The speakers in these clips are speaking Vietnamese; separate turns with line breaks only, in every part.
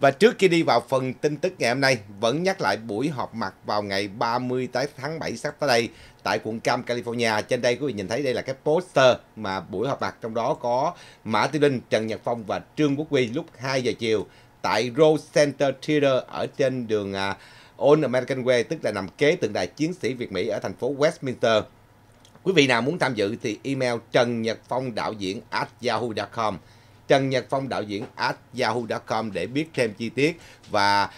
Và trước khi đi vào phần tin tức ngày hôm nay, vẫn nhắc lại buổi họp mặt vào ngày 30 tháng 7 sắp tới đây tại quận Cam, California. Trên đây quý vị nhìn thấy đây là cái poster mà buổi họp mặt trong đó có Mã Tiêu Linh, Trần Nhật Phong và Trương Quốc Huy lúc 2 giờ chiều tại Rose Center Theater ở trên đường Old à, American Way, tức là nằm kế tượng đài chiến sĩ Việt Mỹ ở thành phố Westminster. Quý vị nào muốn tham dự thì email trần nhật phong đạo diễn at yahoo.com Trần Nhật Phong đạo diễn at yahoo.com để biết thêm chi tiết và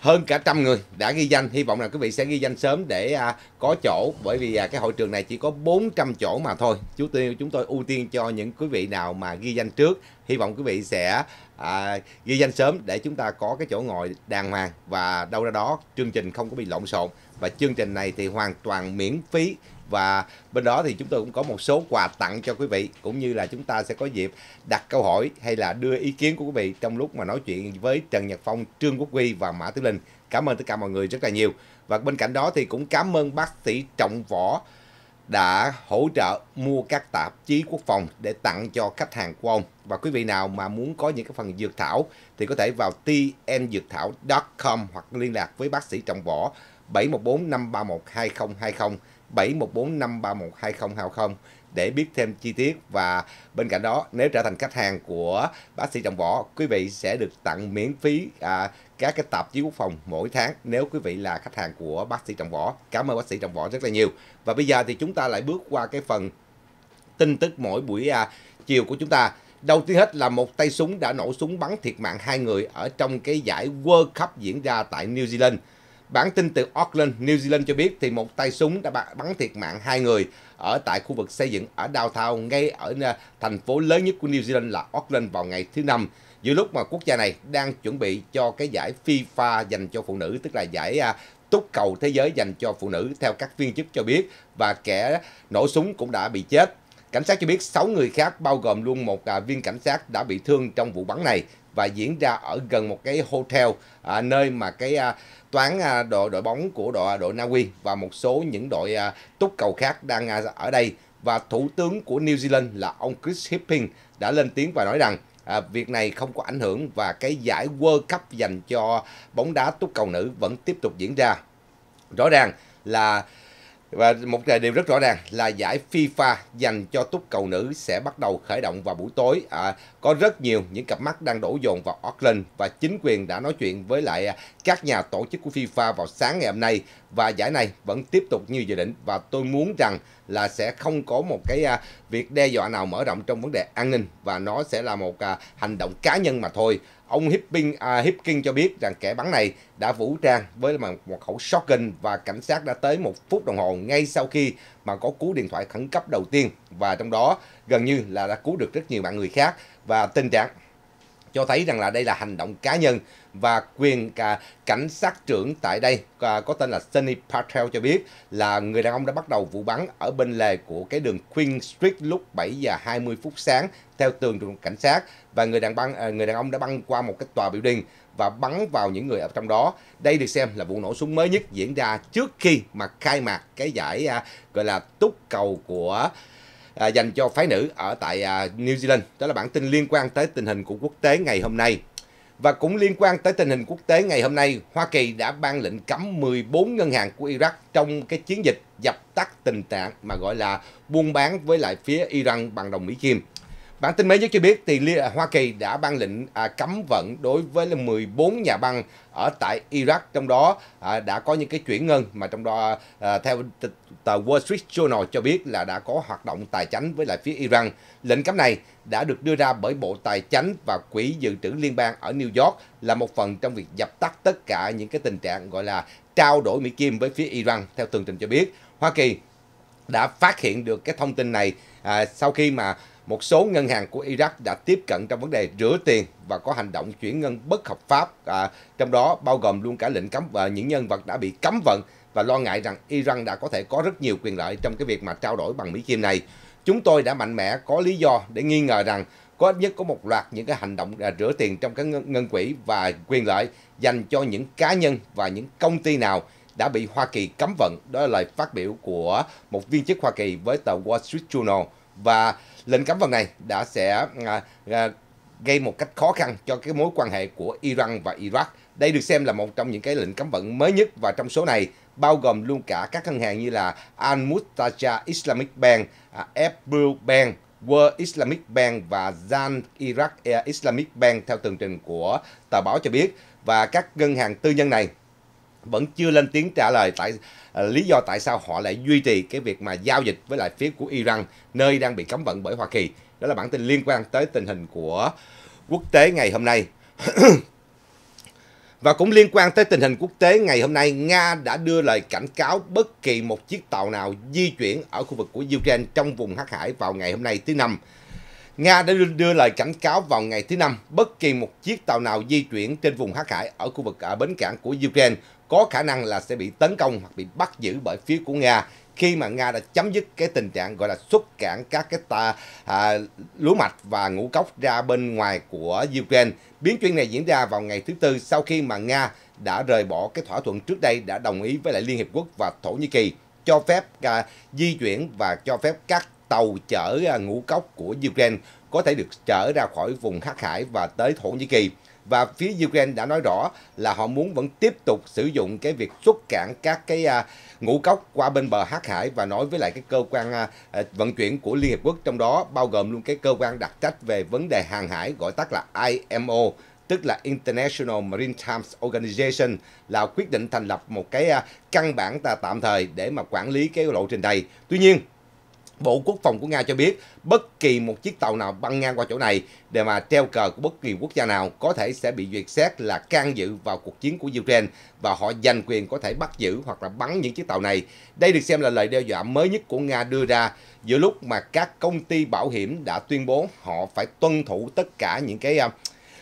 hơn cả trăm người đã ghi danh hy vọng là quý vị sẽ ghi danh sớm để à, có chỗ bởi vì à, cái hội trường này chỉ có 400 chỗ mà thôi chú tiên chúng tôi ưu tiên cho những quý vị nào mà ghi danh trước hy vọng quý vị sẽ à, ghi danh sớm để chúng ta có cái chỗ ngồi đàng hoàng và đâu ra đó chương trình không có bị lộn xộn và chương trình này thì hoàn toàn miễn phí và bên đó thì chúng tôi cũng có một số quà tặng cho quý vị cũng như là chúng ta sẽ có dịp đặt câu hỏi hay là đưa ý kiến của quý vị trong lúc mà nói chuyện với Trần Nhật Phong, Trương Quốc Huy và Mã Tứ Linh. Cảm ơn tất cả mọi người rất là nhiều. Và bên cạnh đó thì cũng cảm ơn bác sĩ Trọng Võ đã hỗ trợ mua các tạp chí quốc phòng để tặng cho khách hàng của ông. Và quý vị nào mà muốn có những cái phần dược thảo thì có thể vào tmdượcthảo.com hoặc liên lạc với bác sĩ Trọng Võ 714 531 2020 7145312020 để biết thêm chi tiết và bên cạnh đó nếu trở thành khách hàng của bác sĩ Trọng Võ quý vị sẽ được tặng miễn phí à, các cái tạp chí quốc phòng mỗi tháng nếu quý vị là khách hàng của bác sĩ Trọng Võ. Cảm ơn bác sĩ Trọng Võ rất là nhiều. Và bây giờ thì chúng ta lại bước qua cái phần tin tức mỗi buổi à, chiều của chúng ta. Đầu tiên hết là một tay súng đã nổ súng bắn thiệt mạng hai người ở trong cái giải World Cup diễn ra tại New Zealand. Bản tin từ Auckland, New Zealand cho biết thì một tay súng đã bắn thiệt mạng hai người ở tại khu vực xây dựng ở downtown ngay ở ờ, thành phố lớn nhất của New Zealand là Auckland vào ngày thứ năm. Giữa lúc mà quốc gia này đang chuẩn bị cho cái giải FIFA dành cho phụ nữ, tức là giải ờ, túc cầu thế giới dành cho phụ nữ theo các viên chức cho biết và kẻ nổ súng cũng đã bị chết. Cảnh sát cho biết 6 người khác bao gồm luôn một à, viên cảnh sát đã bị thương trong vụ bắn này và diễn ra ở gần một cái hotel à, nơi mà cái à, toán à, đội đội bóng của đội à, đội Na Uy và một số những đội à, túc cầu khác đang à, ở đây và thủ tướng của New Zealand là ông Chris Hipping đã lên tiếng và nói rằng à, việc này không có ảnh hưởng và cái giải World Cup dành cho bóng đá túc cầu nữ vẫn tiếp tục diễn ra. Rõ ràng là và một điều rất rõ ràng là giải FIFA dành cho túc cầu nữ sẽ bắt đầu khởi động vào buổi tối. À, có rất nhiều những cặp mắt đang đổ dồn vào Auckland và chính quyền đã nói chuyện với lại à, các nhà tổ chức của FIFA vào sáng ngày hôm nay và giải này vẫn tiếp tục như dự định và tôi muốn rằng là sẽ không có một cái à, việc đe dọa nào mở rộng trong vấn đề an ninh và nó sẽ là một à, hành động cá nhân mà thôi. Ông Hipping, à, Hipking cho biết rằng kẻ bắn này đã vũ trang với một khẩu shotgun và cảnh sát đã tới một phút đồng hồ ngay sau khi mà có cú điện thoại khẩn cấp đầu tiên và trong đó gần như là đã cứu được rất nhiều mạng người khác và tình trạng cho thấy rằng là đây là hành động cá nhân và quyền cả cảnh sát trưởng tại đây có tên là Sunny Patel cho biết là người đàn ông đã bắt đầu vụ bắn ở bên lề của cái đường Queen Street lúc 7 giờ 20 phút sáng theo tường trường cảnh sát và người đàn băng à, người đàn ông đã băng qua một cái tòa biểu đình và bắn vào những người ở trong đó. Đây được xem là vụ nổ súng mới nhất diễn ra trước khi mà khai mạc cái giải à, gọi là túc cầu của à, dành cho phái nữ ở tại à, New Zealand. Đó là bản tin liên quan tới tình hình của quốc tế ngày hôm nay. Và cũng liên quan tới tình hình quốc tế ngày hôm nay, Hoa Kỳ đã ban lệnh cấm 14 ngân hàng của Iraq trong cái chiến dịch dập tắt tình trạng mà gọi là buôn bán với lại phía Iran bằng đồng Mỹ Kim. Bản tin mới nhất cho biết thì à, Hoa Kỳ đã ban lệnh à, cấm vận đối với là 14 nhà băng ở tại Iraq trong đó à, đã có những cái chuyển ngân mà trong đó theo tờ Wall Street Journal cho biết là đã có hoạt động tài chính với lại phía Iran. Lệnh cấm này đã được đưa ra bởi Bộ Tài chính và Quỹ Dự trữ Liên bang ở New York là một phần trong việc dập tắt tất cả những cái tình trạng gọi là trao đổi Mỹ Kim với phía Iran theo tường trình cho biết. Hoa Kỳ đã phát hiện được cái thông tin này à, sau khi mà một số ngân hàng của Iraq đã tiếp cận trong vấn đề rửa tiền và có hành động chuyển ngân bất hợp pháp, à, trong đó bao gồm luôn cả lệnh cấm và những nhân vật đã bị cấm vận và lo ngại rằng Iran đã có thể có rất nhiều quyền lợi trong cái việc mà trao đổi bằng Mỹ Kim này. Chúng tôi đã mạnh mẽ có lý do để nghi ngờ rằng có ít nhất có một loạt những cái hành động rửa tiền trong các ngân, ngân quỹ và quyền lợi dành cho những cá nhân và những công ty nào đã bị Hoa Kỳ cấm vận. Đó là lời phát biểu của một viên chức Hoa Kỳ với tờ Wall Street Journal. Và lệnh cấm vận này đã sẽ à, à, gây một cách khó khăn cho cái mối quan hệ của Iran và Iraq. Đây được xem là một trong những cái lệnh cấm vận mới nhất và trong số này bao gồm luôn cả các ngân hàng như là Al Mustaja Islamic Bank, à, Ebru Bank, World Islamic Bank và Zan Iraq Islamic Bank theo tường trình của tờ báo cho biết và các ngân hàng tư nhân này vẫn chưa lên tiếng trả lời tại à, lý do tại sao họ lại duy trì cái việc mà giao dịch với lại phía của Iran nơi đang bị cấm vận bởi Hoa Kỳ. Đó là bản tin liên quan tới tình hình của quốc tế ngày hôm nay. Và cũng liên quan tới tình hình quốc tế ngày hôm nay, Nga đã đưa lời cảnh cáo bất kỳ một chiếc tàu nào di chuyển ở khu vực của Ukraine trong vùng Hắc Hải vào ngày hôm nay thứ Năm. Nga đã đưa, lời cảnh cáo vào ngày thứ Năm, bất kỳ một chiếc tàu nào di chuyển trên vùng Hắc Hải ở khu vực ở à, bến cảng của Ukraine có khả năng là sẽ bị tấn công hoặc bị bắt giữ bởi phía của Nga khi mà Nga đã chấm dứt cái tình trạng gọi là xuất cảng các cái ta, à, lúa mạch và ngũ cốc ra bên ngoài của Ukraine. Biến chuyển này diễn ra vào ngày thứ Tư sau khi mà Nga đã rời bỏ cái thỏa thuận trước đây đã đồng ý với lại Liên Hiệp Quốc và Thổ Nhĩ Kỳ cho phép à, di chuyển và cho phép các tàu chở ngũ cốc của Ukraine có thể được chở ra khỏi vùng Hắc Hải và tới Thổ Nhĩ Kỳ. Và phía Ukraine đã nói rõ là họ muốn vẫn tiếp tục sử dụng cái việc xuất cảng các cái à, ngũ cốc qua bên bờ Hắc Hải và nói với lại cái cơ quan à, à, vận chuyển của Liên Hiệp Quốc trong đó bao gồm luôn cái cơ quan đặc trách về vấn đề hàng hải gọi tắt là IMO tức là International Maritime Organization là quyết định thành lập một cái căn bản tạm thời để mà quản lý cái lộ trình này. Tuy nhiên, Bộ Quốc phòng của Nga cho biết bất kỳ một chiếc tàu nào băng ngang qua chỗ này để mà treo cờ của bất kỳ quốc gia nào có thể sẽ bị duyệt xét là can dự vào cuộc chiến của Ukraine và họ giành quyền có thể bắt giữ hoặc là bắn những chiếc tàu này. Đây được xem là lời đe dọa mới nhất của Nga đưa ra giữa lúc mà các công ty bảo hiểm đã tuyên bố họ phải tuân thủ tất cả những cái um,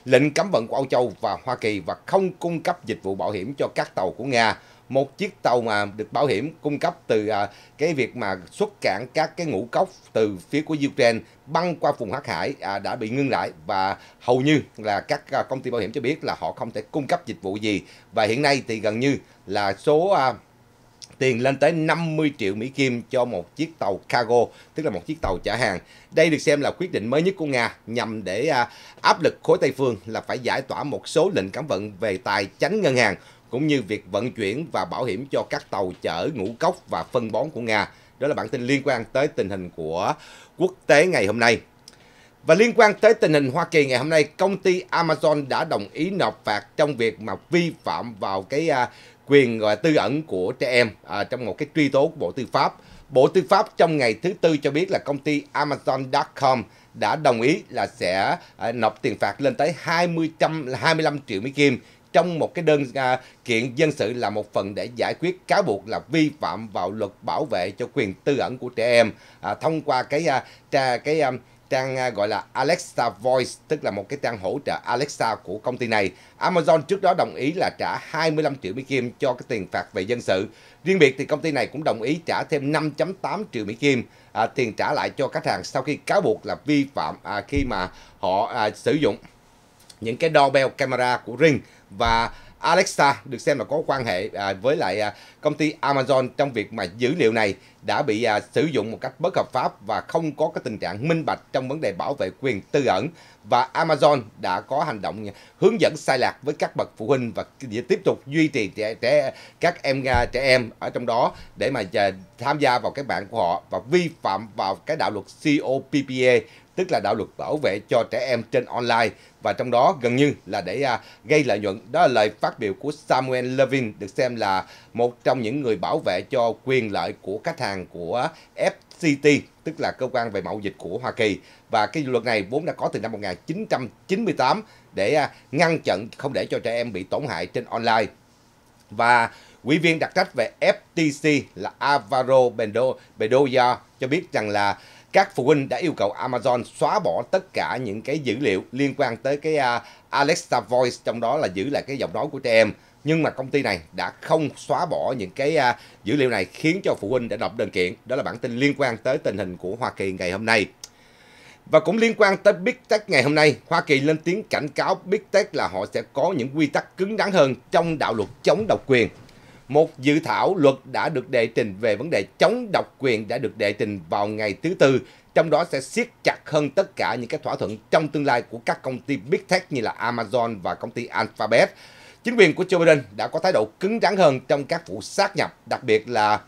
lệnh cấm vận của Âu Châu và Hoa Kỳ và không cung cấp dịch vụ bảo hiểm cho các tàu của Nga một chiếc tàu mà được bảo hiểm cung cấp từ à, cái việc mà xuất cảng các cái ngũ cốc từ phía của Ukraine băng qua vùng Hắc Hải à, đã bị ngưng lại và hầu như là các à, công ty bảo hiểm cho biết là họ không thể cung cấp dịch vụ gì và hiện nay thì gần như là số à, tiền lên tới 50 triệu Mỹ Kim cho một chiếc tàu cargo, tức là một chiếc tàu chở hàng. Đây được xem là quyết định mới nhất của Nga nhằm để à, áp lực khối Tây Phương là phải giải tỏa một số lệnh cấm vận về tài chánh ngân hàng cũng như việc vận chuyển và bảo hiểm cho các tàu chở ngũ cốc và phân bón của Nga. Đó là bản tin liên quan tới tình hình của quốc tế ngày hôm nay. Và liên quan tới tình hình Hoa Kỳ ngày hôm nay, công ty Amazon đã đồng ý nộp phạt trong việc mà vi phạm vào cái à, quyền gọi tư ẩn của trẻ em à, trong một cái truy tố của Bộ Tư pháp. Bộ Tư pháp trong ngày thứ Tư cho biết là công ty Amazon.com đã đồng ý là sẽ à, nộp tiền phạt lên tới 20, 25 triệu Mỹ Kim trong một cái đơn à, kiện dân sự là một phần để giải quyết cáo buộc là vi phạm vào luật bảo vệ cho quyền tư ẩn của trẻ em à, thông qua cái à, tra cái à, trang à, gọi là Alexa Voice, tức là một cái trang hỗ trợ Alexa của công ty này. Amazon trước đó đồng ý là trả 25 triệu Mỹ Kim cho cái tiền phạt về dân sự. Riêng biệt thì công ty này cũng đồng ý trả thêm 5.8 triệu Mỹ Kim à, tiền trả lại cho khách hàng sau khi cáo buộc là vi phạm à, khi mà họ à, sử dụng những cái doorbell camera của Ring và Alexa được xem là có quan hệ à, với lại à, công ty Amazon trong việc mà dữ liệu này đã bị à, sử dụng một cách bất hợp pháp và không có cái tình trạng minh bạch trong vấn đề bảo vệ quyền tư ẩn và Amazon đã có hành động hướng dẫn sai lạc với các bậc phụ huynh và tiếp tục duy trì trẻ, trẻ các em à, trẻ em ở trong đó để mà à, tham gia vào cái bạn của họ và vi phạm vào cái đạo luật COPPA tức là đạo luật bảo vệ cho trẻ em trên online và trong đó gần như là để à, gây lợi nhuận. Đó là lời phát biểu của Samuel Levin được xem là một trong những người bảo vệ cho quyền lợi của khách hàng của FCT tức là cơ quan về mậu dịch của Hoa Kỳ và cái luật này vốn đã có từ năm 1998 để à, ngăn chặn không để cho trẻ em bị tổn hại trên online. Và Quỹ viên đặc trách về FTC là Alvaro Bedoya cho biết rằng là các phụ huynh đã yêu cầu Amazon xóa bỏ tất cả những cái dữ liệu liên quan tới cái uh, Alexa Voice trong đó là giữ lại cái giọng nói của trẻ em nhưng mà công ty này đã không xóa bỏ những cái uh, dữ liệu này khiến cho phụ huynh đã nộp đơn kiện đó là bản tin liên quan tới tình hình của Hoa Kỳ ngày hôm nay và cũng liên quan tới Big Tech ngày hôm nay, Hoa Kỳ lên tiếng cảnh cáo Big Tech là họ sẽ có những quy tắc cứng đáng hơn trong đạo luật chống độc quyền một dự thảo luật đã được đệ trình về vấn đề chống độc quyền đã được đệ trình vào ngày thứ Tư, trong đó sẽ siết chặt hơn tất cả những cái thỏa thuận trong tương lai của các công ty Big Tech như là Amazon và công ty Alphabet. Chính quyền của Joe Biden đã có thái độ cứng rắn hơn trong các vụ sát nhập, đặc biệt là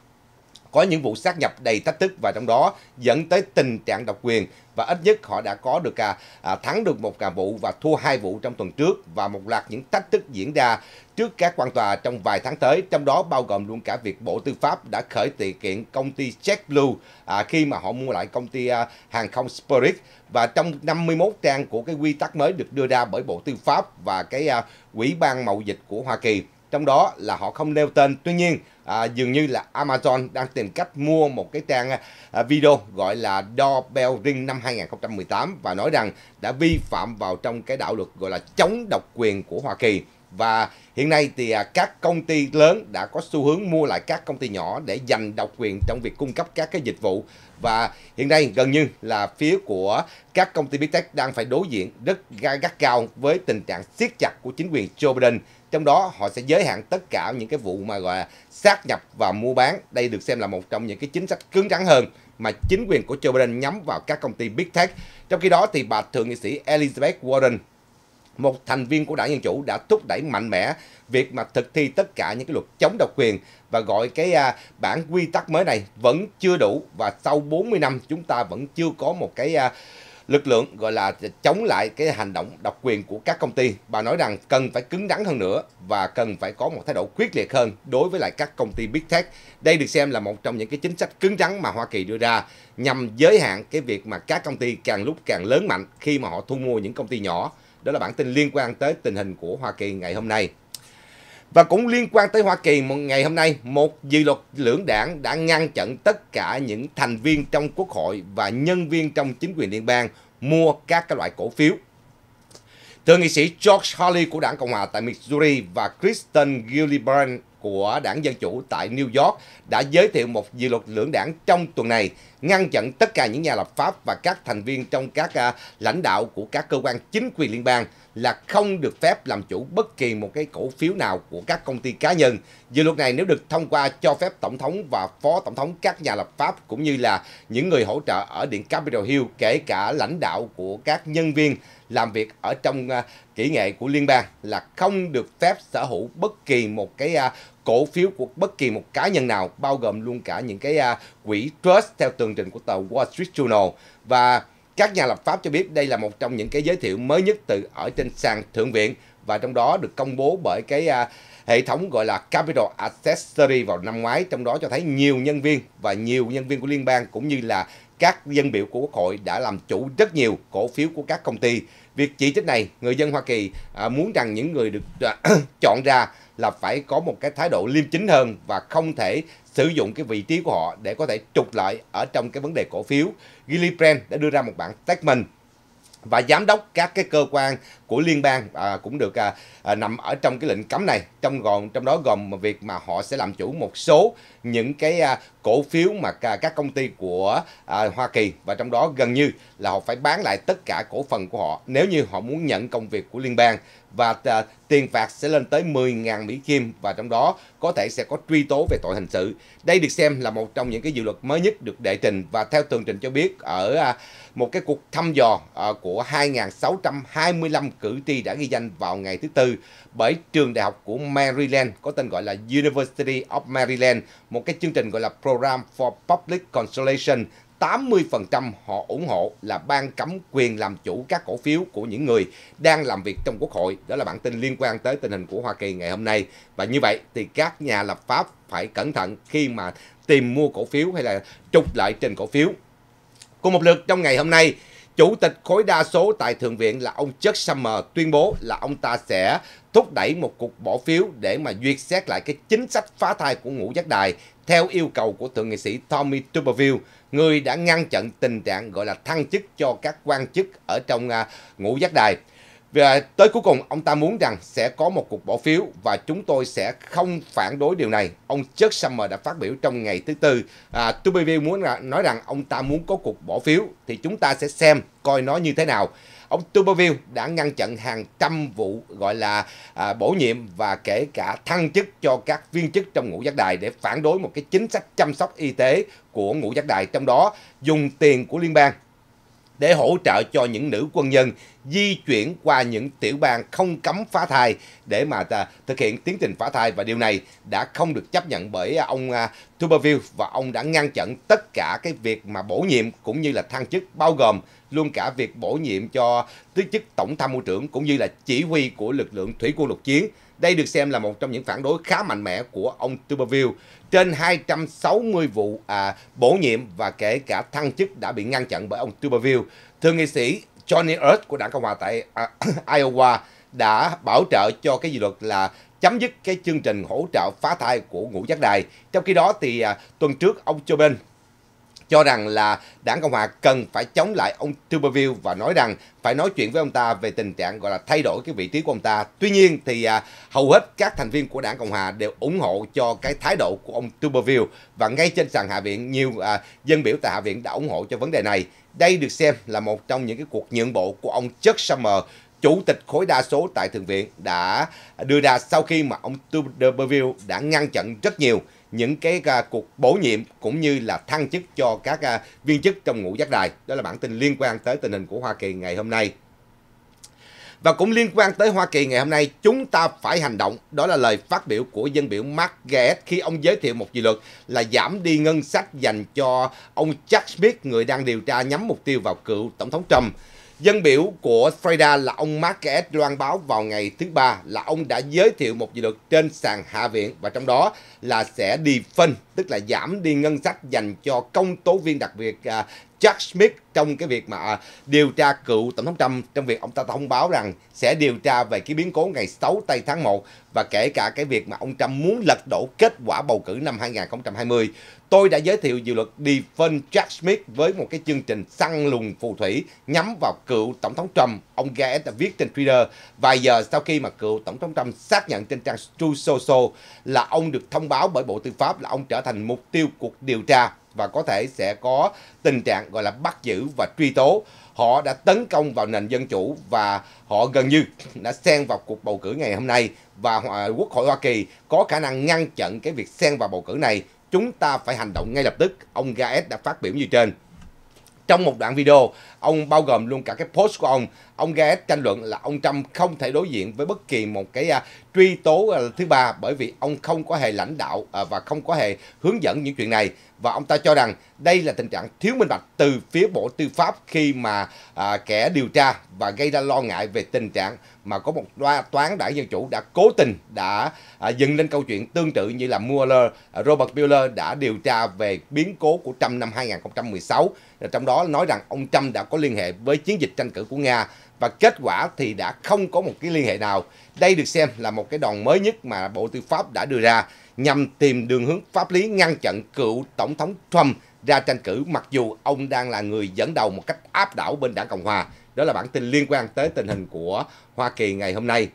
có những vụ sát nhập đầy thách thức và trong đó dẫn tới tình trạng độc quyền và ít nhất họ đã có được à, à, thắng được một cả à, vụ và thua hai vụ trong tuần trước và một loạt những thách thức diễn ra trước các quan tòa trong vài tháng tới trong đó bao gồm luôn cả việc Bộ Tư pháp đã khởi tị kiện công ty JetBlue à, khi mà họ mua lại công ty à, hàng không Spirit và trong 51 trang của cái quy tắc mới được đưa ra bởi Bộ Tư pháp và cái à, Ủy ban mậu dịch của Hoa Kỳ trong đó là họ không nêu tên tuy nhiên à, dường như là Amazon đang tìm cách mua một cái trang à, video gọi là Doorbell Ring năm 2018 và nói rằng đã vi phạm vào trong cái đạo luật gọi là chống độc quyền của Hoa Kỳ và hiện nay thì à, các công ty lớn đã có xu hướng mua lại các công ty nhỏ để giành độc quyền trong việc cung cấp các cái dịch vụ và hiện nay gần như là phía của các công ty big tech đang phải đối diện rất gắt cao với tình trạng siết chặt của chính quyền Joe Biden trong đó họ sẽ giới hạn tất cả những cái vụ mà gọi là sát nhập và mua bán. Đây được xem là một trong những cái chính sách cứng rắn hơn mà chính quyền của Joe Biden nhắm vào các công ty Big Tech. Trong khi đó thì bà thượng nghị sĩ Elizabeth Warren một thành viên của đảng Dân Chủ đã thúc đẩy mạnh mẽ việc mà thực thi tất cả những cái luật chống độc quyền và gọi cái à, bản quy tắc mới này vẫn chưa đủ và sau 40 năm chúng ta vẫn chưa có một cái à, lực lượng gọi là chống lại cái hành động độc quyền của các công ty. Bà nói rằng cần phải cứng rắn hơn nữa và cần phải có một thái độ quyết liệt hơn đối với lại các công ty Big Tech. Đây được xem là một trong những cái chính sách cứng rắn mà Hoa Kỳ đưa ra nhằm giới hạn cái việc mà các công ty càng lúc càng lớn mạnh khi mà họ thu mua những công ty nhỏ. Đó là bản tin liên quan tới tình hình của Hoa Kỳ ngày hôm nay. Và cũng liên quan tới Hoa Kỳ một ngày hôm nay, một dự luật lưỡng đảng đã ngăn chặn tất cả những thành viên trong quốc hội và nhân viên trong chính quyền liên bang mua các cái loại cổ phiếu. Thượng nghị sĩ George Hawley của đảng Cộng hòa tại Missouri và Kristen Gillibrand của đảng Dân Chủ tại New York đã giới thiệu một dự luật lưỡng đảng trong tuần này ngăn chặn tất cả những nhà lập pháp và các thành viên trong các à, lãnh đạo của các cơ quan chính quyền liên bang là không được phép làm chủ bất kỳ một cái cổ phiếu nào của các công ty cá nhân Dự luật này nếu được thông qua cho phép Tổng thống và Phó Tổng thống các nhà lập pháp cũng như là những người hỗ trợ ở Điện Capitol Hill, kể cả lãnh đạo của các nhân viên làm việc ở trong à, kỹ nghệ của liên bang là không được phép sở hữu bất kỳ một cái à, cổ phiếu của bất kỳ một cá nhân nào, bao gồm luôn cả những cái à, quỹ trust theo tường trình của tờ Wall Street Journal. Và các nhà lập pháp cho biết đây là một trong những cái giới thiệu mới nhất từ ở trên sàn thượng viện và trong đó được công bố bởi cái Hệ thống gọi là Capital Accessory vào năm ngoái, trong đó cho thấy nhiều nhân viên và nhiều nhân viên của liên bang cũng như là các dân biểu của Quốc hội đã làm chủ rất nhiều cổ phiếu của các công ty. Việc chỉ trích này, người dân Hoa Kỳ à, muốn rằng những người được à, chọn ra là phải có một cái thái độ liêm chính hơn và không thể sử dụng cái vị trí của họ để có thể trục lợi ở trong cái vấn đề cổ phiếu. Gillibrand đã đưa ra một bản statement và giám đốc các cái cơ quan của liên bang à, cũng được à, à, nằm ở trong cái lệnh cấm này trong gồm trong đó gồm việc mà họ sẽ làm chủ một số những cái à, cổ phiếu mà các công ty của à, Hoa Kỳ và trong đó gần như là họ phải bán lại tất cả cổ phần của họ nếu như họ muốn nhận công việc của liên bang và à, tiền phạt sẽ lên tới 10.000 Mỹ Kim và trong đó có thể sẽ có truy tố về tội hình sự. Đây được xem là một trong những cái dự luật mới nhất được đệ trình và theo tường trình cho biết ở một cái cuộc thăm dò của 2.625 cử tri đã ghi danh vào ngày thứ Tư bởi trường đại học của Maryland có tên gọi là University of Maryland, một cái chương trình gọi là Program for Public Consultation 80% họ ủng hộ là ban cấm quyền làm chủ các cổ phiếu của những người đang làm việc trong Quốc hội. Đó là bản tin liên quan tới tình hình của Hoa Kỳ ngày hôm nay. Và như vậy thì các nhà lập pháp phải cẩn thận khi mà tìm mua cổ phiếu hay là trục lợi trên cổ phiếu. Cùng một lượt trong ngày hôm nay Chủ tịch khối đa số tại Thượng viện là ông Chuck Schumer tuyên bố là ông ta sẽ thúc đẩy một cuộc bỏ phiếu để mà duyệt xét lại cái chính sách phá thai của ngũ giác đài theo yêu cầu của thượng nghị sĩ Tommy Tuberville, người đã ngăn chặn tình trạng gọi là thăng chức cho các quan chức ở trong à, ngũ giác đài. Và tới cuối cùng ông ta muốn rằng sẽ có một cuộc bỏ phiếu và chúng tôi sẽ không phản đối điều này. Ông Chuck Schumer đã phát biểu trong ngày thứ tư. À, Tuberville muốn nói rằng ông ta muốn có cuộc bỏ phiếu thì chúng ta sẽ xem coi nó như thế nào. Ông Tuberville đã ngăn chặn hàng trăm vụ gọi là à, bổ nhiệm và kể cả thăng chức cho các viên chức trong ngũ giác đài để phản đối một cái chính sách chăm sóc y tế của ngũ giác đài trong đó dùng tiền của liên bang để hỗ trợ cho những nữ quân nhân di chuyển qua những tiểu bang không cấm phá thai để mà à, thực hiện tiến trình phá thai và điều này đã không được chấp nhận bởi ông à, Tuberville và ông đã ngăn chặn tất cả cái việc mà bổ nhiệm cũng như là thăng chức bao gồm luôn cả việc bổ nhiệm cho chức tổng tham mưu trưởng cũng như là chỉ huy của lực lượng thủy quân lục chiến. Đây được xem là một trong những phản đối khá mạnh mẽ của ông Tuberville. Trên 260 vụ à, bổ nhiệm và kể cả thăng chức đã bị ngăn chặn bởi ông Tuberville. Thượng nghị sĩ Johnny Earth của đảng Cộng hòa tại à, Iowa đã bảo trợ cho cái dự luật là chấm dứt cái chương trình hỗ trợ phá thai của ngũ giác đài. Trong khi đó thì à, tuần trước ông Joe Biden cho rằng là đảng Cộng hòa cần phải chống lại ông Tuberville và nói rằng phải nói chuyện với ông ta về tình trạng gọi là thay đổi cái vị trí của ông ta. Tuy nhiên thì à, hầu hết các thành viên của đảng Cộng hòa đều ủng hộ cho cái thái độ của ông Tuberville và ngay trên sàn Hạ viện nhiều à, dân biểu tại Hạ viện đã ủng hộ cho vấn đề này. Đây được xem là một trong những cái cuộc nhượng bộ của ông Chuck Schumer chủ tịch khối đa số tại Thượng viện đã đưa ra sau khi mà ông Tuberville đã ngăn chặn rất nhiều những cái uh, cuộc bổ nhiệm cũng như là thăng chức cho các uh, viên chức trong ngũ giác đài. Đó là bản tin liên quan tới tình hình của Hoa Kỳ ngày hôm nay. Và cũng liên quan tới Hoa Kỳ ngày hôm nay, chúng ta phải hành động. Đó là lời phát biểu của dân biểu Mark Gates khi ông giới thiệu một dự luật là giảm đi ngân sách dành cho ông Chuck Smith, người đang điều tra nhắm mục tiêu vào cựu Tổng thống Trump. Dân biểu của Freda là ông Marquez loan báo vào ngày thứ ba là ông đã giới thiệu một dự luật trên sàn Hạ viện và trong đó là sẽ đi phân, tức là giảm đi ngân sách dành cho công tố viên đặc biệt à, Jack Smith trong cái việc mà à, điều tra cựu Tổng thống Trump trong việc ông ta thông báo rằng sẽ điều tra về cái biến cố ngày 6 tây tháng 1 và kể cả cái việc mà ông Trump muốn lật đổ kết quả bầu cử năm 2020. Tôi đã giới thiệu dự luật Defund Jack Smith với một cái chương trình săn lùng phù thủy nhắm vào cựu Tổng thống Trump. Ông Gates đã viết trên Twitter vài giờ sau khi mà cựu Tổng thống Trump xác nhận trên trang True Social là ông được thông báo bởi Bộ Tư pháp là ông trở thành mục tiêu cuộc điều tra và có thể sẽ có tình trạng gọi là bắt giữ và truy tố. Họ đã tấn công vào nền dân chủ và họ gần như đã xen vào cuộc bầu cử ngày hôm nay và Quốc hội Hoa Kỳ có khả năng ngăn chặn cái việc xen vào bầu cử này. Chúng ta phải hành động ngay lập tức. Ông Gaes đã phát biểu như trên. Trong một đoạn video, ông bao gồm luôn cả cái post của ông. Ông Gates tranh luận là ông Trump không thể đối diện với bất kỳ một cái uh, truy tố uh, thứ ba bởi vì ông không có hề lãnh đạo uh, và không có hề hướng dẫn những chuyện này. Và ông ta cho rằng đây là tình trạng thiếu minh bạch từ phía Bộ Tư pháp khi mà uh, kẻ điều tra và gây ra lo ngại về tình trạng mà có một toán đảng Dân Chủ đã cố tình đã uh, dựng lên câu chuyện tương tự như là Mueller, uh, Robert Mueller đã điều tra về biến cố của Trump năm 2016 trong đó nói rằng ông Trump đã có liên hệ với chiến dịch tranh cử của Nga và kết quả thì đã không có một cái liên hệ nào. Đây được xem là một cái đòn mới nhất mà Bộ Tư pháp đã đưa ra nhằm tìm đường hướng pháp lý ngăn chặn cựu Tổng thống Trump ra tranh cử mặc dù ông đang là người dẫn đầu một cách áp đảo bên đảng Cộng Hòa. Đó là bản tin liên quan tới tình hình của Hoa Kỳ ngày hôm nay.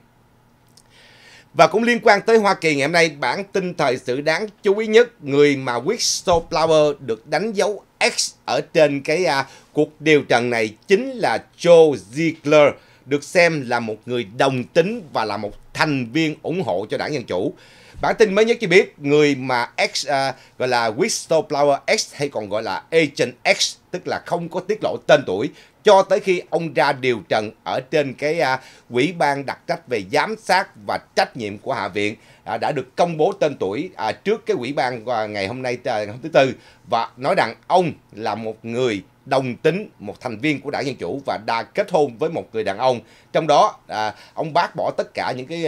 Và cũng liên quan tới Hoa Kỳ ngày hôm nay, bản tin thời sự đáng chú ý nhất, người mà Whistleblower được đánh dấu X ở trên cái à, cuộc điều trần này chính là Joe Ziegler, được xem là một người đồng tính và là một thành viên ủng hộ cho đảng Dân Chủ. Bản tin mới nhất cho biết người mà X à, gọi là Whistleblower X hay còn gọi là Agent X tức là không có tiết lộ tên tuổi cho tới khi ông ra điều trần ở trên cái à, quỹ ban đặc trách về giám sát và trách nhiệm của Hạ viện à, đã được công bố tên tuổi à, trước cái quỹ ban à, ngày hôm nay à, ngày hôm thứ tư và nói rằng ông là một người đồng tính một thành viên của đảng dân chủ và đã kết hôn với một người đàn ông trong đó à, ông bác bỏ tất cả những cái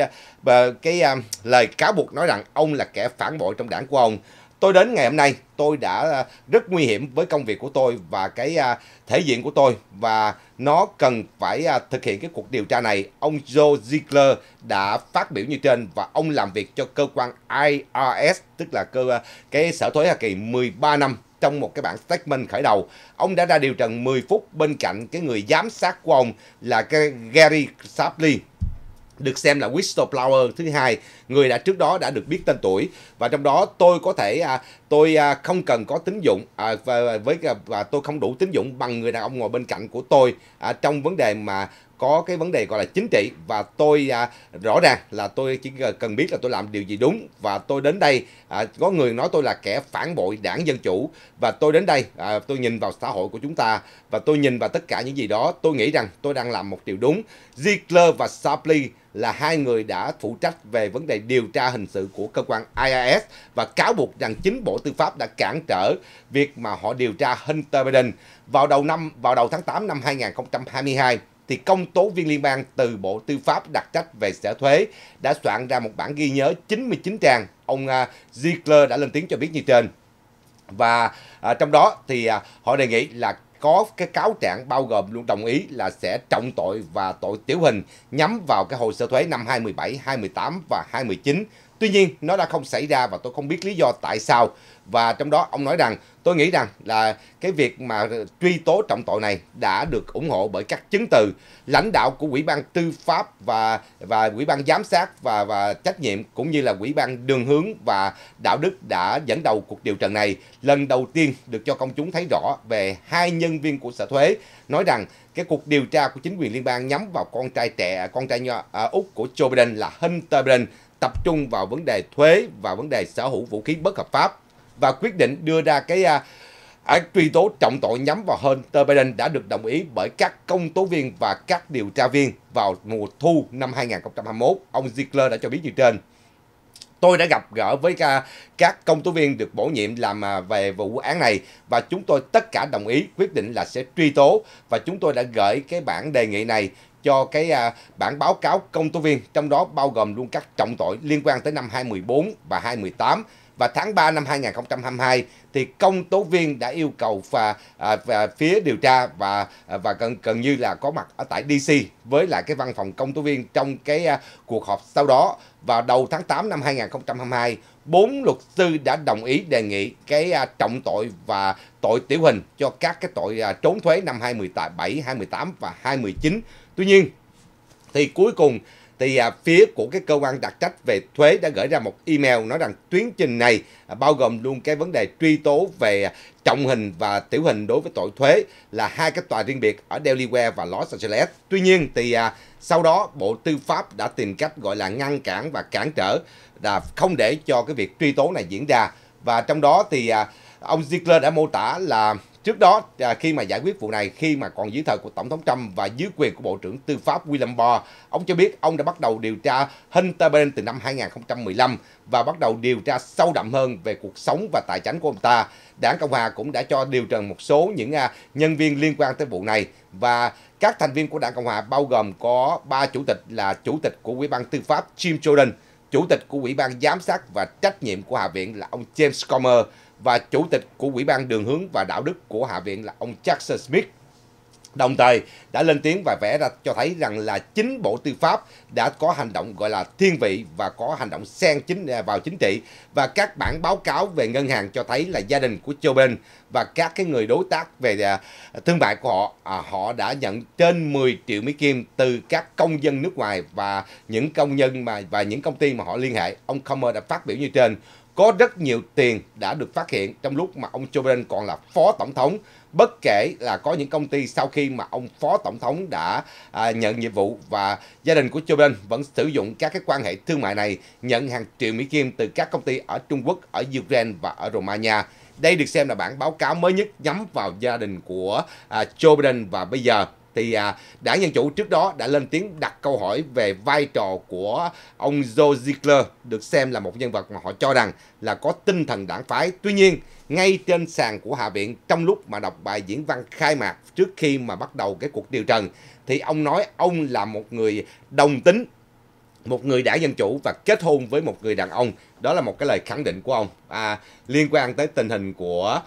à, cái à, lời cáo buộc nói rằng ông là kẻ phản bội trong đảng của ông tôi đến ngày hôm nay tôi đã à, rất nguy hiểm với công việc của tôi và cái à, thể diện của tôi và nó cần phải à, thực hiện cái cuộc điều tra này. Ông Joe Ziegler đã phát biểu như trên và ông làm việc cho cơ quan IRS tức là cơ cái sở thuế Hoa Kỳ 13 năm trong một cái bản statement khởi đầu. Ông đã ra điều trần 10 phút bên cạnh cái người giám sát của ông là cái Gary Shapley được xem là whistleblower thứ hai người đã trước đó đã được biết tên tuổi và trong đó tôi có thể à, tôi à, không cần có tín dụng à, và, với à, và tôi không đủ tín dụng bằng người đàn ông ngồi bên cạnh của tôi à, trong vấn đề mà có cái vấn đề gọi là chính trị và tôi à, rõ ràng là tôi chỉ cần biết là tôi làm điều gì đúng và tôi đến đây à, có người nói tôi là kẻ phản bội đảng dân chủ và tôi đến đây à, tôi nhìn vào xã hội của chúng ta và tôi nhìn vào tất cả những gì đó tôi nghĩ rằng tôi đang làm một điều đúng Ziegler và Shapley là hai người đã phụ trách về vấn đề điều tra hình sự của cơ quan IRS và cáo buộc rằng chính Bộ Tư pháp đã cản trở việc mà họ điều tra Hunter Biden vào đầu năm vào đầu tháng 8 năm 2022 thì công tố viên liên bang từ Bộ Tư pháp đặc trách về sở thuế đã soạn ra một bản ghi nhớ 99 trang. Ông à, Ziegler đã lên tiếng cho biết như trên. Và à, trong đó thì à, họ đề nghị là có cái cáo trạng bao gồm luôn đồng ý là sẽ trọng tội và tội tiểu hình nhắm vào cái hồ sơ thuế năm 2017, 2018 và 2019 Tuy nhiên, nó đã không xảy ra và tôi không biết lý do tại sao. Và trong đó ông nói rằng, tôi nghĩ rằng là cái việc mà truy tố trọng tội này đã được ủng hộ bởi các chứng từ, lãnh đạo của Ủy ban Tư pháp và và Ủy ban giám sát và và trách nhiệm cũng như là Ủy ban đường hướng và đạo đức đã dẫn đầu cuộc điều trần này lần đầu tiên được cho công chúng thấy rõ về hai nhân viên của sở thuế nói rằng cái cuộc điều tra của chính quyền liên bang nhắm vào con trai trẻ con trai nhỏ, à, úc của Joe Biden là Hunter Biden tập trung vào vấn đề thuế và vấn đề sở hữu vũ khí bất hợp pháp và quyết định đưa ra cái à, à, truy tố trọng tội nhắm vào Hunter Biden đã được đồng ý bởi các công tố viên và các điều tra viên vào mùa thu năm 2021. Ông Ziegler đã cho biết như trên. Tôi đã gặp gỡ với các công tố viên được bổ nhiệm làm à, về vụ án này và chúng tôi tất cả đồng ý quyết định là sẽ truy tố và chúng tôi đã gửi cái bản đề nghị này cho cái à, bản báo cáo công tố viên, trong đó bao gồm luôn các trọng tội liên quan tới năm 2014 và 2018 và tháng 3 năm 2022 thì công tố viên đã yêu cầu và, à, và phía điều tra và à, và gần gần như là có mặt ở tại DC với lại cái văn phòng công tố viên trong cái à, cuộc họp sau đó vào đầu tháng 8 năm 2022 bốn luật sư đã đồng ý đề nghị cái à, trọng tội và tội tiểu hình cho các cái tội à, trốn thuế năm 2017, 2018 và 2019 Tuy nhiên, thì cuối cùng thì à, phía của cái cơ quan đặc trách về thuế đã gửi ra một email nói rằng tuyến trình này à, bao gồm luôn cái vấn đề truy tố về à, trọng hình và tiểu hình đối với tội thuế là hai cái tòa riêng biệt ở Delaware và Los Angeles. Tuy nhiên thì sau đó Bộ Tư pháp đã tìm cách gọi là ngăn cản và cản trở là không để cho cái việc truy tố này diễn ra và trong đó thì ông Ziegler đã mô tả là Trước đó, à, khi mà giải quyết vụ này, khi mà còn dưới thời của Tổng thống Trump và dưới quyền của Bộ trưởng Tư pháp William Barr, ông cho biết ông đã bắt đầu điều tra Hunter Biden từ năm 2015 và bắt đầu điều tra sâu đậm hơn về cuộc sống và tài chính của ông ta. Đảng Cộng Hòa cũng đã cho điều trần một số những à, nhân viên liên quan tới vụ này và các thành viên của Đảng Cộng Hòa bao gồm có ba chủ tịch là chủ tịch của Ủy ban Tư pháp Jim Jordan, chủ tịch của Ủy ban Giám sát và trách nhiệm của Hạ viện là ông James Comer, và chủ tịch của Ủy ban Đường hướng và Đạo đức của Hạ viện là ông Jackson Smith. Đồng thời đã lên tiếng và vẽ ra cho thấy rằng là chính Bộ Tư pháp đã có hành động gọi là thiên vị và có hành động xen chính à, vào chính trị và các bản báo cáo về ngân hàng cho thấy là gia đình của Joe Biden và các cái người đối tác về à, thương mại của họ à, họ đã nhận trên 10 triệu Mỹ Kim từ các công dân nước ngoài và những công nhân mà và những công ty mà họ liên hệ. Ông Comer đã phát biểu như trên có rất nhiều tiền đã được phát hiện trong lúc mà ông Joe Biden còn là phó tổng thống. Bất kể là có những công ty sau khi mà ông phó tổng thống đã à, nhận nhiệm vụ và gia đình của Joe Biden vẫn sử dụng các cái quan hệ thương mại này nhận hàng triệu Mỹ Kim từ các công ty ở Trung Quốc, ở Ukraine và ở Romania. Đây được xem là bản báo cáo mới nhất nhắm vào gia đình của à, Joe Biden và bây giờ thì à, đảng Dân Chủ trước đó đã lên tiếng đặt câu hỏi về vai trò của ông Joe Ziegler được xem là một nhân vật mà họ cho rằng là có tinh thần đảng phái. Tuy nhiên, ngay trên sàn của Hạ Viện trong lúc mà đọc bài diễn văn khai mạc trước khi mà bắt đầu cái cuộc điều trần thì ông nói ông là một người đồng tính một người đảng Dân Chủ và kết hôn với một người đàn ông. Đó là một cái lời khẳng định của ông. À, liên quan tới tình hình của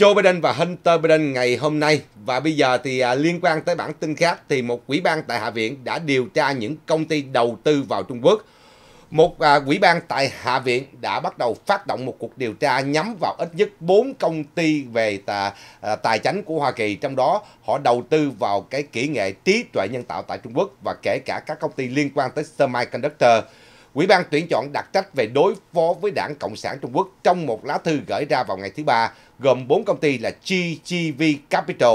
Joe Biden và Hunter Biden ngày hôm nay. Và bây giờ thì à, liên quan tới bản tin khác thì một quỹ ban tại Hạ viện đã điều tra những công ty đầu tư vào Trung Quốc. Một à, quỹ ban tại Hạ viện đã bắt đầu phát động một cuộc điều tra nhắm vào ít nhất 4 công ty về à, tài chính của Hoa Kỳ, trong đó họ đầu tư vào cái kỹ nghệ trí tuệ nhân tạo tại Trung Quốc và kể cả các công ty liên quan tới semiconductor. Ủy ban tuyển chọn đặc trách về đối phó với Đảng Cộng sản Trung Quốc trong một lá thư gửi ra vào ngày thứ Ba, gồm 4 công ty là GGV Capital,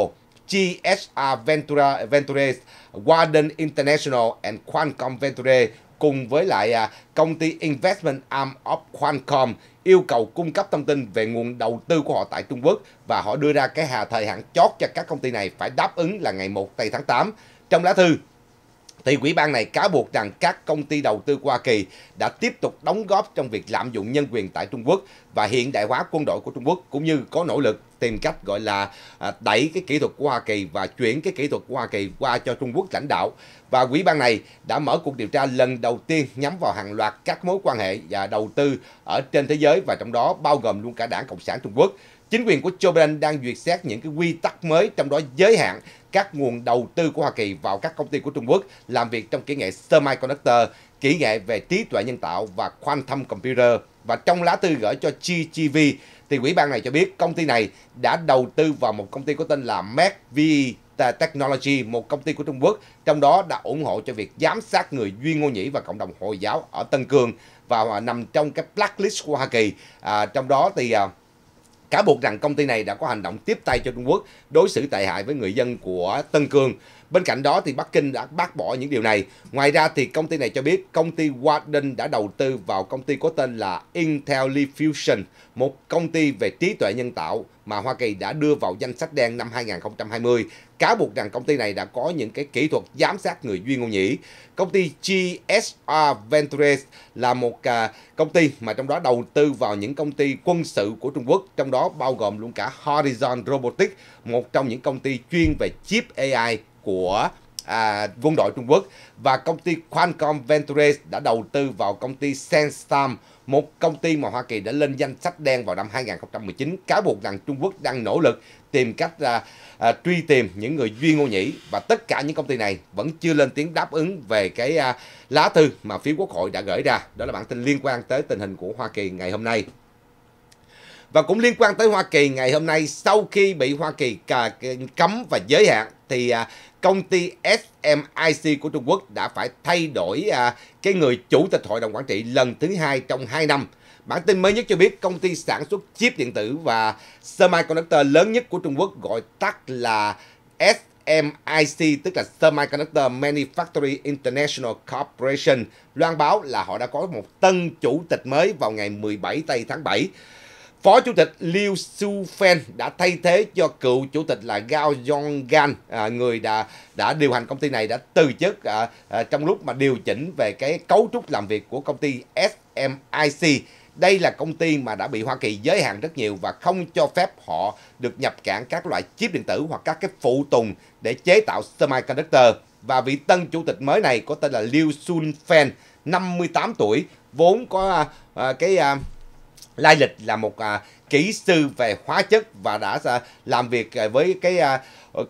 GSR Ventura, Ventures, Warden International and Qualcomm Ventures cùng với lại à, công ty Investment Arm of Qualcomm yêu cầu cung cấp thông tin về nguồn đầu tư của họ tại Trung Quốc và họ đưa ra cái hà thời hạn chót cho các công ty này phải đáp ứng là ngày 1 tây tháng 8. Trong lá thư, thì quỹ ban này cáo buộc rằng các công ty đầu tư của Hoa Kỳ đã tiếp tục đóng góp trong việc lạm dụng nhân quyền tại Trung Quốc và hiện đại hóa quân đội của Trung Quốc cũng như có nỗ lực tìm cách gọi là à, đẩy cái kỹ thuật của Hoa Kỳ và chuyển cái kỹ thuật của Hoa Kỳ qua cho Trung Quốc lãnh đạo. Và quỹ ban này đã mở cuộc điều tra lần đầu tiên nhắm vào hàng loạt các mối quan hệ và đầu tư ở trên thế giới và trong đó bao gồm luôn cả đảng Cộng sản Trung Quốc. Chính quyền của Joe Biden đang duyệt xét những cái quy tắc mới trong đó giới hạn các nguồn đầu tư của Hoa Kỳ vào các công ty của Trung Quốc làm việc trong kỹ nghệ semiconductor, kỹ nghệ về trí tuệ nhân tạo và quantum computer. Và trong lá thư gửi cho GGV, thì quỹ ban này cho biết công ty này đã đầu tư vào một công ty có tên là MacVE Technology, một công ty của Trung Quốc, trong đó đã ủng hộ cho việc giám sát người Duy Ngô Nhĩ và cộng đồng Hồi giáo ở Tân Cương và nằm trong cái blacklist của Hoa Kỳ. À, trong đó thì à, Cáo buộc rằng công ty này đã có hành động tiếp tay cho Trung Quốc đối xử tệ hại với người dân của Tân Cương Bên cạnh đó thì Bắc Kinh đã bác bỏ những điều này. Ngoài ra thì công ty này cho biết công ty Warden đã đầu tư vào công ty có tên là fusion một công ty về trí tuệ nhân tạo mà Hoa Kỳ đã đưa vào danh sách đen năm 2020, cáo buộc rằng công ty này đã có những cái kỹ thuật giám sát người Duy Ngô Nhĩ. Công ty GSR Ventures là một à, công ty mà trong đó đầu tư vào những công ty quân sự của Trung Quốc, trong đó bao gồm luôn cả Horizon Robotics, một trong những công ty chuyên về chip AI của à, quân đội Trung Quốc và công ty Qualcomm Ventures đã đầu tư vào công ty Sandstorm, một công ty mà Hoa Kỳ đã lên danh sách đen vào năm 2019, cáo buộc rằng Trung Quốc đang nỗ lực tìm cách à, à, truy tìm những người duy ngô nhĩ và tất cả những công ty này vẫn chưa lên tiếng đáp ứng về cái à, lá thư mà phía Quốc hội đã gửi ra. Đó là bản tin liên quan tới tình hình của Hoa Kỳ ngày hôm nay. Và cũng liên quan tới Hoa Kỳ ngày hôm nay sau khi bị Hoa Kỳ cấm và giới hạn thì à, công ty SMIC của Trung Quốc đã phải thay đổi à, cái người chủ tịch hội đồng quản trị lần thứ hai trong 2 năm. Bản tin mới nhất cho biết công ty sản xuất chip điện tử và semiconductor lớn nhất của Trung Quốc gọi tắt là SMIC tức là Semiconductor Manufacturing International Corporation loan báo là họ đã có một tân chủ tịch mới vào ngày 17 tây tháng 7. Phó Chủ tịch Liu Xufen đã thay thế cho cựu Chủ tịch là Gao Yonggan, à, người đã đã điều hành công ty này đã từ chức à, à, trong lúc mà điều chỉnh về cái cấu trúc làm việc của công ty SMIC. Đây là công ty mà đã bị Hoa Kỳ giới hạn rất nhiều và không cho phép họ được nhập cảng các loại chip điện tử hoặc các cái phụ tùng để chế tạo semiconductor. Và vị tân chủ tịch mới này có tên là Liu Sun 58 tuổi, vốn có à, à cái... À, lai lịch là một à, kỹ sư về hóa chất và đã à, làm việc à, với cái à,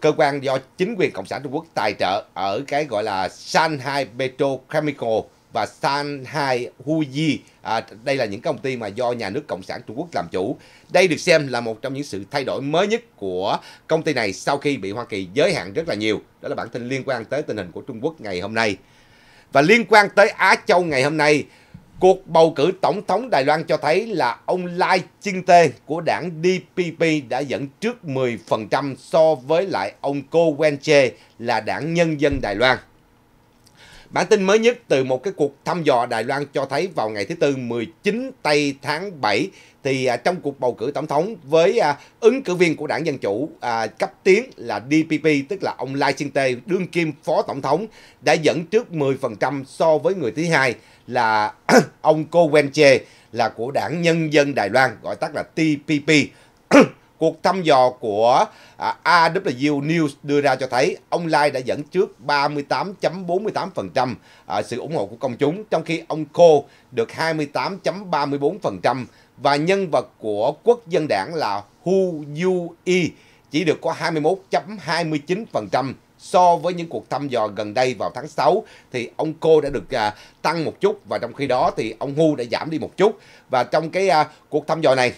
cơ quan do chính quyền cộng sản Trung Quốc tài trợ ở cái gọi là Shanghai Petrochemical và Shanghai Huji. À, đây là những công ty mà do nhà nước cộng sản Trung Quốc làm chủ. Đây được xem là một trong những sự thay đổi mới nhất của công ty này sau khi bị Hoa Kỳ giới hạn rất là nhiều. Đó là bản tin liên quan tới tình hình của Trung Quốc ngày hôm nay. Và liên quan tới Á Châu ngày hôm nay, Cuộc bầu cử tổng thống Đài Loan cho thấy là ông Lai Ching-te của đảng DPP đã dẫn trước 10% so với lại ông Ko Wen-che là đảng Nhân dân Đài Loan. Bản tin mới nhất từ một cái cuộc thăm dò Đài Loan cho thấy vào ngày thứ Tư 19 tây tháng 7 thì à, trong cuộc bầu cử tổng thống với à, ứng cử viên của đảng Dân Chủ à, cấp tiến là DPP tức là ông Lai Ching-te đương kim phó tổng thống đã dẫn trước 10% so với người thứ hai là ông Cô Wen Che là của đảng Nhân dân Đài Loan, gọi tắt là TPP. Cuộc thăm dò của à, AW News đưa ra cho thấy ông Lai đã dẫn trước 38.48% à, sự ủng hộ của công chúng, trong khi ông Cô được 28.34% và nhân vật của quốc dân đảng là Hu Yu Yi chỉ được có 21.29% so với những cuộc thăm dò gần đây vào tháng 6 thì ông cô đã được à, tăng một chút và trong khi đó thì ông Hu đã giảm đi một chút và trong cái à, cuộc thăm dò này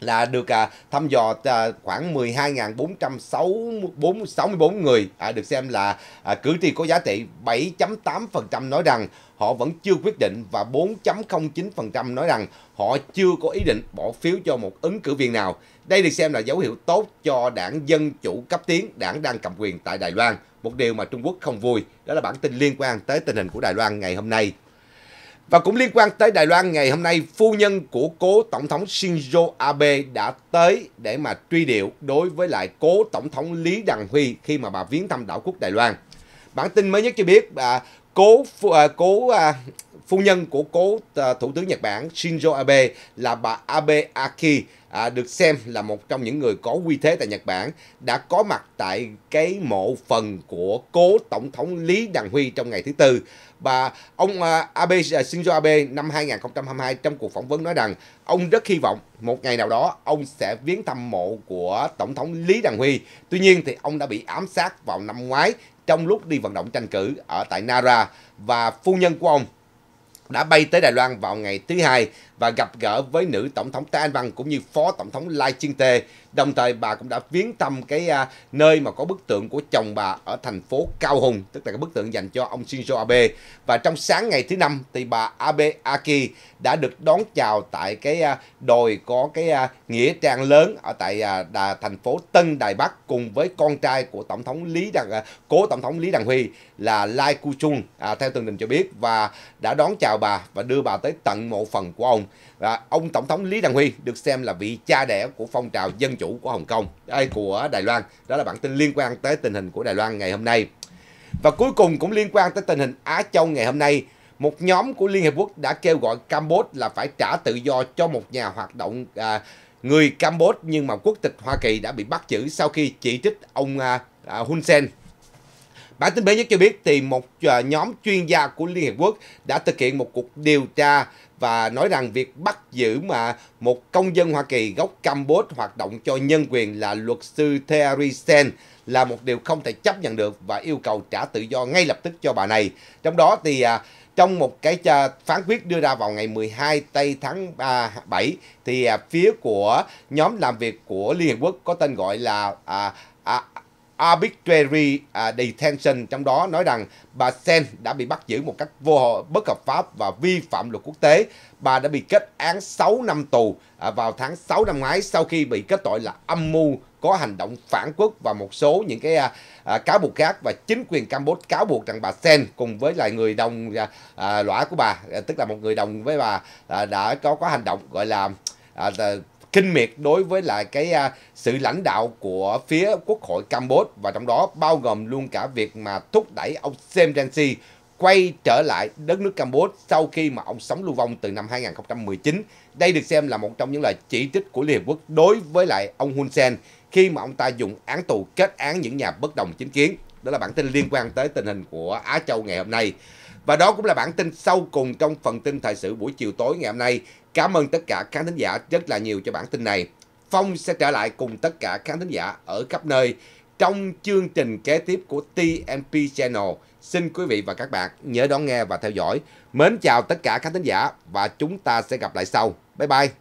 là được à, thăm dò à, khoảng 12.464 người à, được xem là à, cử tri có giá trị 7.8% nói rằng họ vẫn chưa quyết định và 4.09% nói rằng họ chưa có ý định bỏ phiếu cho một ứng cử viên nào. Đây được xem là dấu hiệu tốt cho đảng Dân Chủ cấp tiến, đảng đang cầm quyền tại Đài Loan. Một điều mà Trung Quốc không vui, đó là bản tin liên quan tới tình hình của Đài Loan ngày hôm nay. Và cũng liên quan tới Đài Loan ngày hôm nay, phu nhân của cố tổng thống Shinzo Abe đã tới để mà truy điệu đối với lại cố tổng thống Lý Đằng Huy khi mà bà viếng thăm đảo quốc Đài Loan. Bản tin mới nhất cho biết bà cố à, cố à, Phu nhân của cố à, Thủ tướng Nhật Bản Shinzo Abe là bà Abe Aki à, được xem là một trong những người có uy thế tại Nhật Bản đã có mặt tại cái mộ phần của cố tổng thống Lý Đằng Huy trong ngày thứ tư và ông à, Abe à, Shinzo Abe năm 2022 trong cuộc phỏng vấn nói rằng ông rất hy vọng một ngày nào đó ông sẽ viếng thăm mộ của tổng thống Lý Đằng Huy. Tuy nhiên thì ông đã bị ám sát vào năm ngoái trong lúc đi vận động tranh cử ở tại Nara và phu nhân của ông đã bay tới Đài Loan vào ngày thứ hai và gặp gỡ với nữ tổng thống Thái Anh Văn cũng như phó tổng thống Lai Chiên Tê. Đồng thời bà cũng đã viếng thăm cái à, nơi mà có bức tượng của chồng bà ở thành phố Cao Hùng, tức là cái bức tượng dành cho ông Shinzo Abe. Và trong sáng ngày thứ năm thì bà Abe Aki đã được đón chào tại cái à, đồi có cái à, nghĩa trang lớn ở tại à, đà, thành phố Tân Đài Bắc cùng với con trai của tổng thống Lý Đăng à, cố tổng thống Lý Đăng Huy là Lai Ku Chung à, theo tường trình cho biết và đã đón chào bà và đưa bà tới tận mộ phần của ông và ông tổng thống Lý Đăng Huy được xem là vị cha đẻ của phong trào dân chủ của Hồng Kông, ai của Đài Loan. Đó là bản tin liên quan tới tình hình của Đài Loan ngày hôm nay. Và cuối cùng cũng liên quan tới tình hình Á Châu ngày hôm nay, một nhóm của Liên Hiệp Quốc đã kêu gọi Campuchia là phải trả tự do cho một nhà hoạt động à, người Campuchia nhưng mà quốc tịch Hoa Kỳ đã bị bắt giữ sau khi chỉ trích ông à, à, Hun Sen. Bản tin mới nhất cho biết thì một à, nhóm chuyên gia của Liên Hiệp Quốc đã thực hiện một cuộc điều tra và nói rằng việc bắt giữ mà một công dân Hoa Kỳ gốc Campuchia hoạt động cho nhân quyền là luật sư Terry Sen là một điều không thể chấp nhận được và yêu cầu trả tự do ngay lập tức cho bà này. Trong đó thì à, trong một cái à, phán quyết đưa ra vào ngày 12 tây tháng 7 thì à, phía của nhóm làm việc của Liên Hợp Quốc có tên gọi là à, à, arbitrary à, detention trong đó nói rằng bà Sen đã bị bắt giữ một cách vô bất hợp pháp và vi phạm luật quốc tế. Bà đã bị kết án 6 năm tù à, vào tháng 6 năm ngoái sau khi bị kết tội là âm mưu có hành động phản quốc và một số những cái à, cáo buộc khác và chính quyền Campuchia cáo buộc rằng bà Sen cùng với lại người đồng à, lõa của bà tức là một người đồng với bà đã có có hành động gọi là kinh miệt đối với lại cái à, sự lãnh đạo của phía Quốc hội Campuchia và trong đó bao gồm luôn cả việc mà thúc đẩy ông Sam Rainsy quay trở lại đất nước Campuchia sau khi mà ông sống lưu vong từ năm 2019. Đây được xem là một trong những lời chỉ trích của Liên Hợp Quốc đối với lại ông Hun Sen khi mà ông ta dùng án tù kết án những nhà bất đồng chính kiến. Đó là bản tin liên quan tới tình hình của Á Châu ngày hôm nay. Và đó cũng là bản tin sau cùng trong phần tin thời sự buổi chiều tối ngày hôm nay. Cảm ơn tất cả khán thính giả rất là nhiều cho bản tin này. Phong sẽ trở lại cùng tất cả khán thính giả ở khắp nơi trong chương trình kế tiếp của TNP Channel. Xin quý vị và các bạn nhớ đón nghe và theo dõi. Mến chào tất cả khán thính giả và chúng ta sẽ gặp lại sau. Bye bye!